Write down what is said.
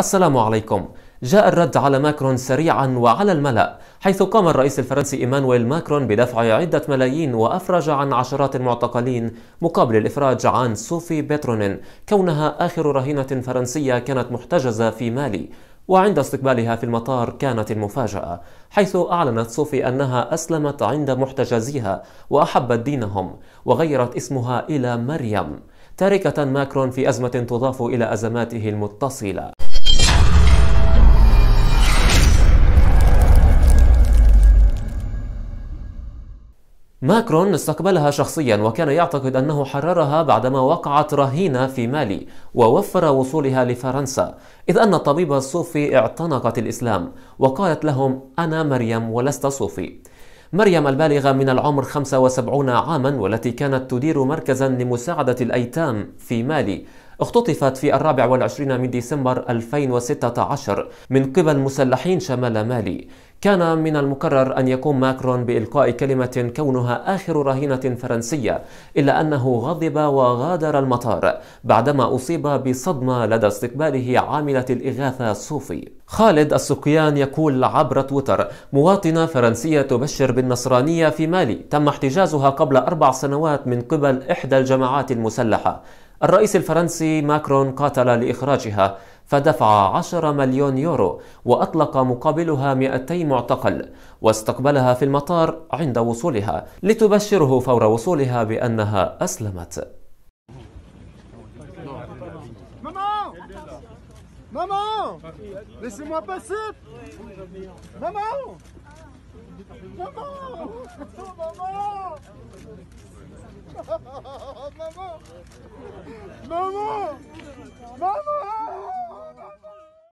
السلام عليكم جاء الرد على ماكرون سريعا وعلى الملأ حيث قام الرئيس الفرنسي إيمانويل ماكرون بدفع عدة ملايين وأفرج عن عشرات المعتقلين مقابل الإفراج عن صوفي بيترونين كونها آخر رهينة فرنسية كانت محتجزة في مالي وعند استقبالها في المطار كانت المفاجأة حيث أعلنت صوفي أنها أسلمت عند محتجزيها وأحبت دينهم وغيرت اسمها إلى مريم تاركة ماكرون في أزمة تضاف إلى أزماته المتصلة ماكرون استقبلها شخصيا وكان يعتقد أنه حررها بعدما وقعت رهينة في مالي ووفر وصولها لفرنسا إذ أن الطبيب الصوفي اعتنقت الإسلام وقالت لهم أنا مريم ولست صوفي مريم البالغة من العمر 75 عاما والتي كانت تدير مركزا لمساعدة الأيتام في مالي اختطفت في الرابع والعشرين من ديسمبر 2016 من قبل مسلحين شمال مالي كان من المقرر أن يقوم ماكرون بإلقاء كلمة كونها آخر رهينة فرنسية إلا أنه غضب وغادر المطار بعدما أصيب بصدمة لدى استقباله عاملة الإغاثة صوفي خالد السقيان يقول عبر تويتر مواطنة فرنسية تبشر بالنصرانية في مالي تم احتجازها قبل أربع سنوات من قبل إحدى الجماعات المسلحة الرئيس الفرنسي ماكرون قاتل لإخراجها فدفع 10 مليون يورو وأطلق مقابلها 200 معتقل واستقبلها في المطار عند وصولها لتبشره فور وصولها بأنها أسلمت ماما ماما ماما ماما ماما